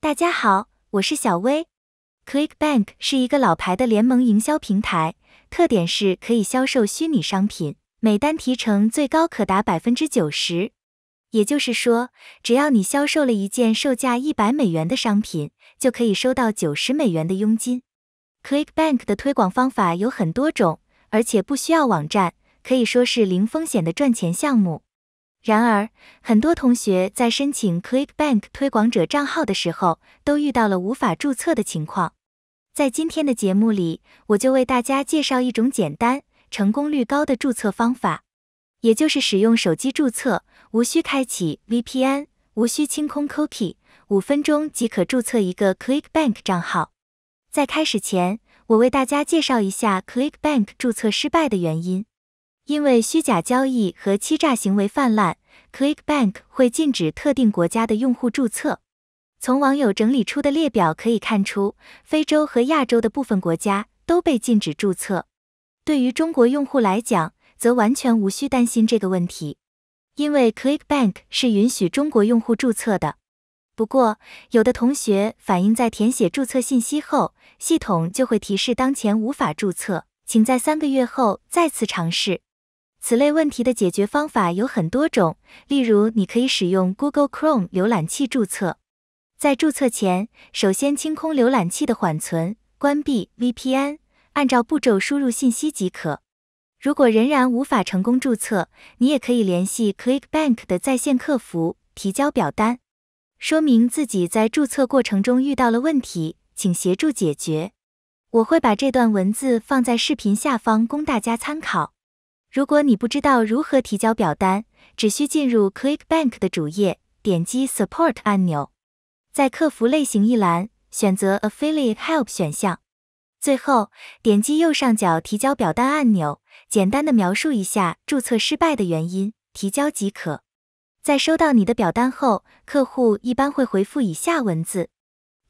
大家好，我是小薇。ClickBank 是一个老牌的联盟营销平台，特点是可以销售虚拟商品，每单提成最高可达百分之九十。也就是说，只要你销售了一件售价一百美元的商品，就可以收到九十美元的佣金。ClickBank 的推广方法有很多种，而且不需要网站，可以说是零风险的赚钱项目。然而，很多同学在申请 ClickBank 推广者账号的时候，都遇到了无法注册的情况。在今天的节目里，我就为大家介绍一种简单、成功率高的注册方法，也就是使用手机注册，无需开启 VPN，无需清空 Cookie，五分钟即可注册一个 ClickBank 账号。在开始前，我为大家介绍一下 ClickBank 注册失败的原因。因为虚假交易和欺诈行为泛滥，ClickBank 会禁止特定国家的用户注册。从网友整理出的列表可以看出，非洲和亚洲的部分国家都被禁止注册。对于中国用户来讲，则完全无需担心这个问题，因为 ClickBank 是允许中国用户注册的。不过，有的同学反映，在填写注册信息后，系统就会提示当前无法注册，请在三个月后再次尝试。此类问题的解决方法有很多种，例如你可以使用 Google Chrome 浏览器注册。在注册前，首先清空浏览器的缓存，关闭 VPN，按照步骤输入信息即可。如果仍然无法成功注册，你也可以联系 ClickBank 的在线客服提交表单，说明自己在注册过程中遇到了问题，请协助解决。我会把这段文字放在视频下方，供大家参考。如果你不知道如何提交表单，只需进入 ClickBank 的主页，点击 Support 按钮，在客服类型一栏选择 Affiliate Help 选项，最后点击右上角提交表单按钮，简单的描述一下注册失败的原因，提交即可。在收到你的表单后，客户一般会回复以下文字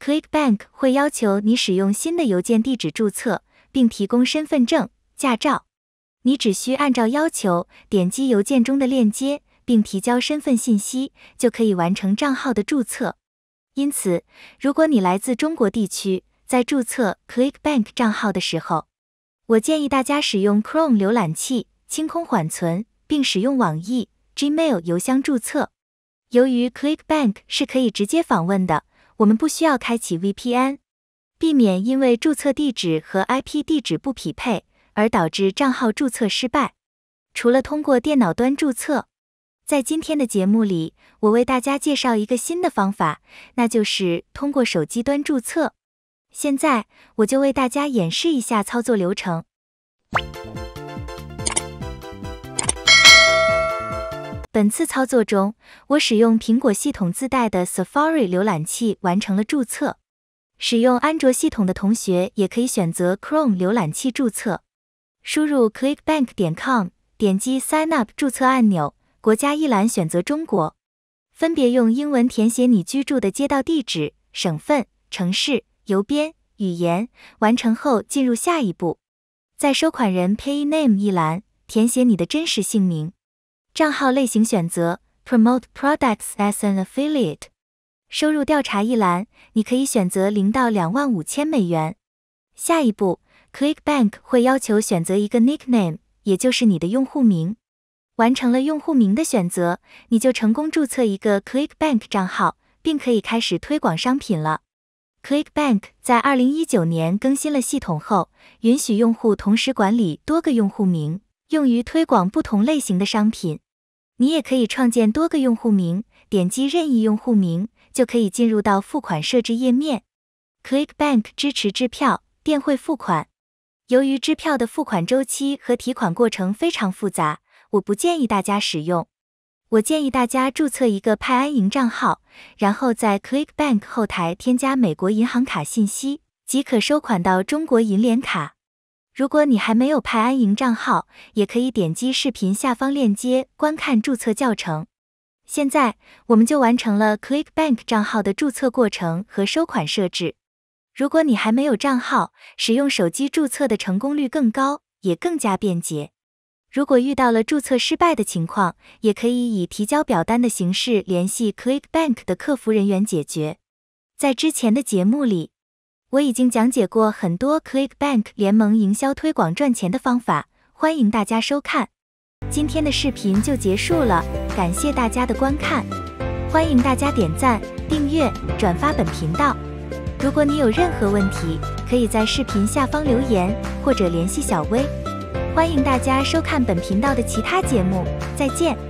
：ClickBank 会要求你使用新的邮件地址注册，并提供身份证、驾照。你只需按照要求点击邮件中的链接，并提交身份信息，就可以完成账号的注册。因此，如果你来自中国地区，在注册 ClickBank 账号的时候，我建议大家使用 Chrome 浏览器清空缓存，并使用网易 Gmail 邮箱注册。由于 ClickBank 是可以直接访问的，我们不需要开启 VPN，避免因为注册地址和 IP 地址不匹配。而导致账号注册失败。除了通过电脑端注册，在今天的节目里，我为大家介绍一个新的方法，那就是通过手机端注册。现在我就为大家演示一下操作流程。本次操作中，我使用苹果系统自带的 Safari 浏览器完成了注册。使用安卓系统的同学也可以选择 Chrome 浏览器注册。输入 clickbank.com，点击 Sign Up 注册按钮，国家一栏选择中国，分别用英文填写你居住的街道地址、省份、城市、邮编、语言。完成后进入下一步，在收款人 Pay Name 一栏填写你的真实姓名，账号类型选择 Promote Products as an Affiliate，收入调查一栏你可以选择零到两万五千美元。下一步。ClickBank 会要求选择一个 nickname，也就是你的用户名。完成了用户名的选择，你就成功注册一个 ClickBank 账号，并可以开始推广商品了。ClickBank 在2019年更新了系统后，允许用户同时管理多个用户名，用于推广不同类型的商品。你也可以创建多个用户名，点击任意用户名，就可以进入到付款设置页面。ClickBank 支持支票、电汇付款。由于支票的付款周期和提款过程非常复杂，我不建议大家使用。我建议大家注册一个派安营账号，然后在 ClickBank 后台添加美国银行卡信息，即可收款到中国银联卡。如果你还没有派安营账号，也可以点击视频下方链接观看注册教程。现在，我们就完成了 ClickBank 账号的注册过程和收款设置。如果你还没有账号，使用手机注册的成功率更高，也更加便捷。如果遇到了注册失败的情况，也可以以提交表单的形式联系 ClickBank 的客服人员解决。在之前的节目里，我已经讲解过很多 ClickBank 联盟营销推广赚钱的方法，欢迎大家收看。今天的视频就结束了，感谢大家的观看，欢迎大家点赞、订阅、转发本频道。如果你有任何问题，可以在视频下方留言或者联系小薇。欢迎大家收看本频道的其他节目，再见。